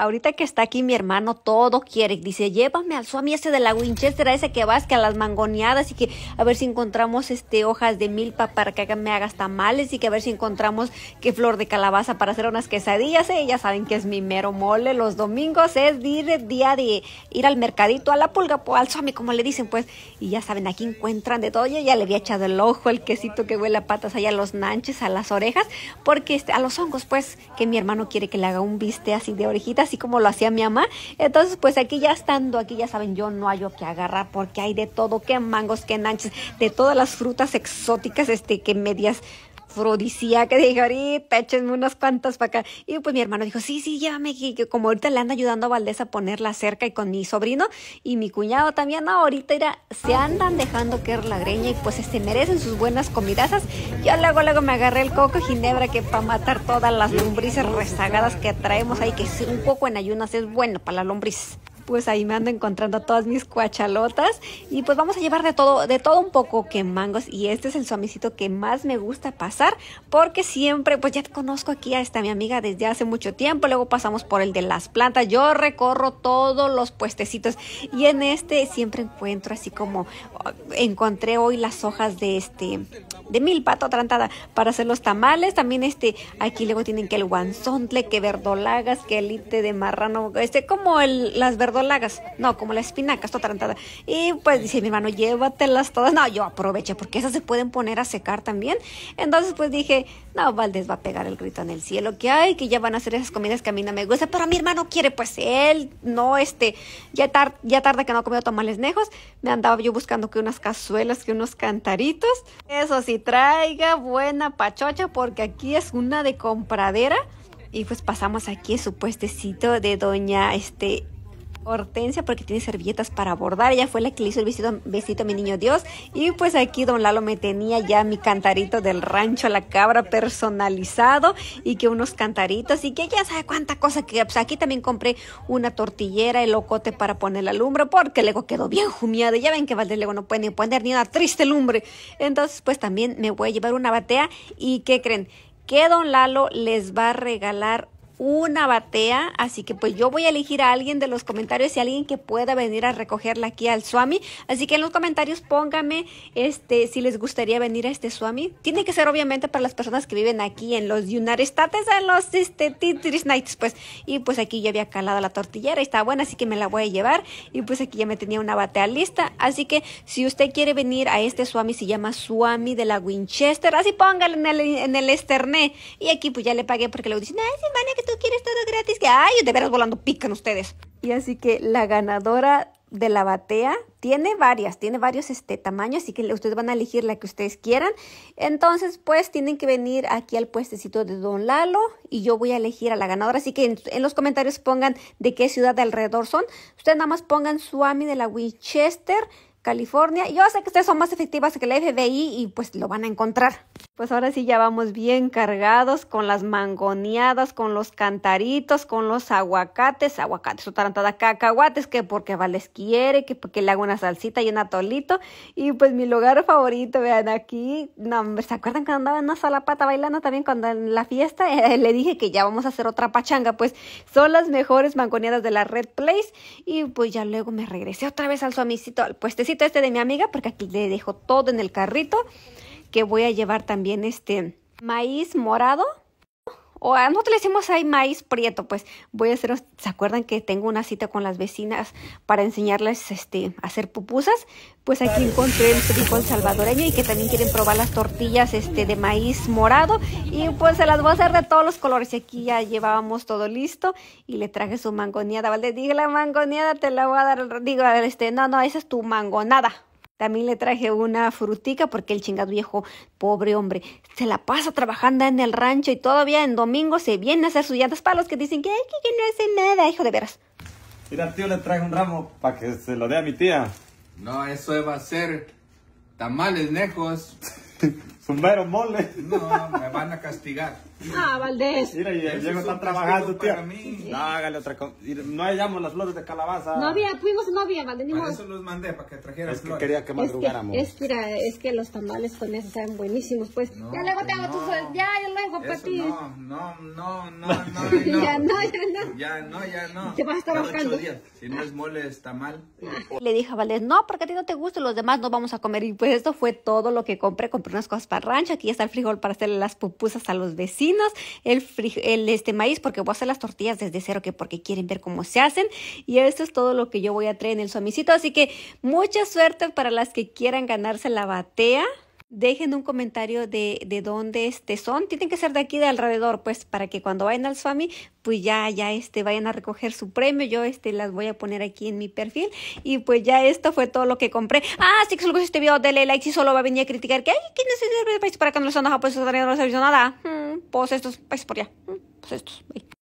Ahorita que está aquí mi hermano, todo quiere. Dice, llévame al suami ese de la Winchester, ese que vas, que a las mangoneadas y que a ver si encontramos este hojas de milpa para que me hagas tamales y que a ver si encontramos qué flor de calabaza para hacer unas quesadillas. ¿eh? Ya saben que es mi mero mole. Los domingos es día de ir al mercadito, a la pulga, al suami, como le dicen, pues. Y ya saben, aquí encuentran de todo. Yo ya le había echado el ojo, el quesito que huele a patas allá, a los nanches, a las orejas, porque este, a los hongos, pues, que mi hermano quiere que le haga un viste así de orejitas así como lo hacía mi mamá. Entonces, pues aquí ya estando, aquí ya saben, yo no hallo que agarrar porque hay de todo, que mangos, que nanches, de todas las frutas exóticas, este, que medias que Dije, ahorita échenme unas cuantas para acá. Y pues mi hermano dijo, sí, sí, llévame. que como ahorita le anda ayudando a Valdés a ponerla cerca y con mi sobrino y mi cuñado también, no, ahorita era se andan dejando que la greña y pues se este, merecen sus buenas comidazas. Yo luego, luego me agarré el coco ginebra que para matar todas las lombrices rezagadas que traemos ahí, que un poco en ayunas es bueno para la lombriz pues ahí me ando encontrando todas mis cuachalotas y pues vamos a llevar de todo, de todo un poco que mangos y este es el suamicito que más me gusta pasar porque siempre pues ya conozco aquí a esta mi amiga desde hace mucho tiempo, luego pasamos por el de las plantas, yo recorro todos los puestecitos y en este siempre encuentro así como oh, encontré hoy las hojas de este de pato trantada para hacer los tamales, también este aquí luego tienen que el guanzontle, que verdolagas, que elite de marrano, este como el, las verdolagas lagas, No, como la espinacas, toda tarantada. Y pues dice mi hermano, llévatelas todas. No, yo aproveché porque esas se pueden poner a secar también. Entonces pues dije, no, Valdés va a pegar el grito en el cielo que hay, que ya van a hacer esas comidas que a mí no me gusta. Pero mi hermano quiere, pues él no, este, ya, ya tarda que no ha comido tamales nejos. Me andaba yo buscando que unas cazuelas, que unos cantaritos. Eso sí, traiga buena pachocha porque aquí es una de compradera y pues pasamos aquí su puestecito de doña este Hortensia porque tiene servilletas para abordar. Ella fue la que le hizo el besito, a mi niño Dios. Y pues aquí don Lalo me tenía ya mi cantarito del rancho a la cabra personalizado y que unos cantaritos y que ya sabe cuánta cosa que pues aquí también compré una tortillera, el locote para poner la lumbre porque luego quedó bien Y Ya ven que Valde luego no puede poner ni una triste lumbre. Entonces pues también me voy a llevar una batea y ¿qué creen? Que don Lalo les va a regalar una batea, así que pues yo voy a elegir a alguien de los comentarios y a alguien que pueda venir a recogerla aquí al Swami. Así que en los comentarios póngame este si les gustaría venir a este Swami. Tiene que ser obviamente para las personas que viven aquí en los United en los este, Titris Nights, pues. Y pues aquí ya había calado la tortillera y estaba buena, así que me la voy a llevar. Y pues aquí ya me tenía una batea lista. Así que si usted quiere venir a este Swami, se llama Swami de la Winchester. Así póngale en el, esterné. Y aquí pues ya le pagué porque le dicen, ay, que quieres gratis, que ay, de veras volando pican ustedes. Y así que la ganadora de la batea tiene varias, tiene varios este tamaño, así que ustedes van a elegir la que ustedes quieran. Entonces, pues tienen que venir aquí al puestecito de Don Lalo y yo voy a elegir a la ganadora, así que en, los comentarios pongan de qué ciudad de alrededor son. Ustedes nada más pongan Suami de la Winchester California. Yo sé que ustedes son más efectivas que la FBI y pues lo van a encontrar. Pues ahora sí ya vamos bien cargados con las mangoneadas, con los cantaritos, con los aguacates, aguacates o tarantada cacahuates, que porque Vales quiere, que le hago una salsita y un atolito. Y pues mi lugar favorito, vean aquí, no ¿se acuerdan cuando andaba en una sala pata bailando también cuando en la fiesta? Eh, le dije que ya vamos a hacer otra pachanga, pues son las mejores mangoneadas de la Red Place. Y pues ya luego me regresé otra vez al su pues al este de mi amiga, porque aquí le dejo todo en el carrito, que voy a llevar también este maíz morado o a nosotros le decimos hay maíz prieto, pues voy a hacer, ¿se acuerdan que tengo una cita con las vecinas para enseñarles este, a hacer pupusas? Pues aquí encontré el frijol salvadoreño y que también quieren probar las tortillas este, de maíz morado y pues se las voy a hacer de todos los colores y aquí ya llevábamos todo listo y le traje su mangoneada, ¿vale? Dije la mangoneada te la voy a dar, digo, este, no, no, esa es tu mangonada. También le traje una frutica porque el chingado viejo, pobre hombre, se la pasa trabajando en el rancho y todavía en domingo se viene a hacer sus llantas palos que dicen que, no hace nada, hijo de veras. Mira, tío, le traje un ramo para que se lo dé a mi tía. No, eso va a ser tamales lejos. Mero mole. No, me van a castigar. Ah, Valdés. Mira, y el viejo está trabajando, tío. No, hágale otra cosa. No hallamos las flores de calabaza. No había, fuimos, no había, Valdés. Ni eso los mandé, para que trajeran es Que quería que madrugáramos. Es que, es que, es que los tamales con eso saben buenísimos, pues. ya luego te hago no. tus no, no, no, no, no, ya no, ya no. Ya no, ya no. a estar Si no es mole, está mal. Le dije a Valdés, no, porque a ti no te gusta, los demás no vamos a comer. Y pues esto fue todo lo que compré. Compré unas cosas para rancho. Aquí está el frijol para hacerle las pupusas a los vecinos. El, el este maíz, porque voy a hacer las tortillas desde cero, que porque quieren ver cómo se hacen. Y esto es todo lo que yo voy a traer en el suamicito. Así que mucha suerte para las que quieran ganarse la batea dejen un comentario de, dónde este son. Tienen que ser de aquí de alrededor, pues, para que cuando vayan al Swami, pues ya, ya este, vayan a recoger su premio. Yo este las voy a poner aquí en mi perfil. Y pues ya esto fue todo lo que compré. Ah, si que solo gustó este video, dale like. Si solo va a venir a criticar que, ay, ¿quién es el país para que no les han dejado pues no les ha nada? pues estos, pues por allá. pues estos.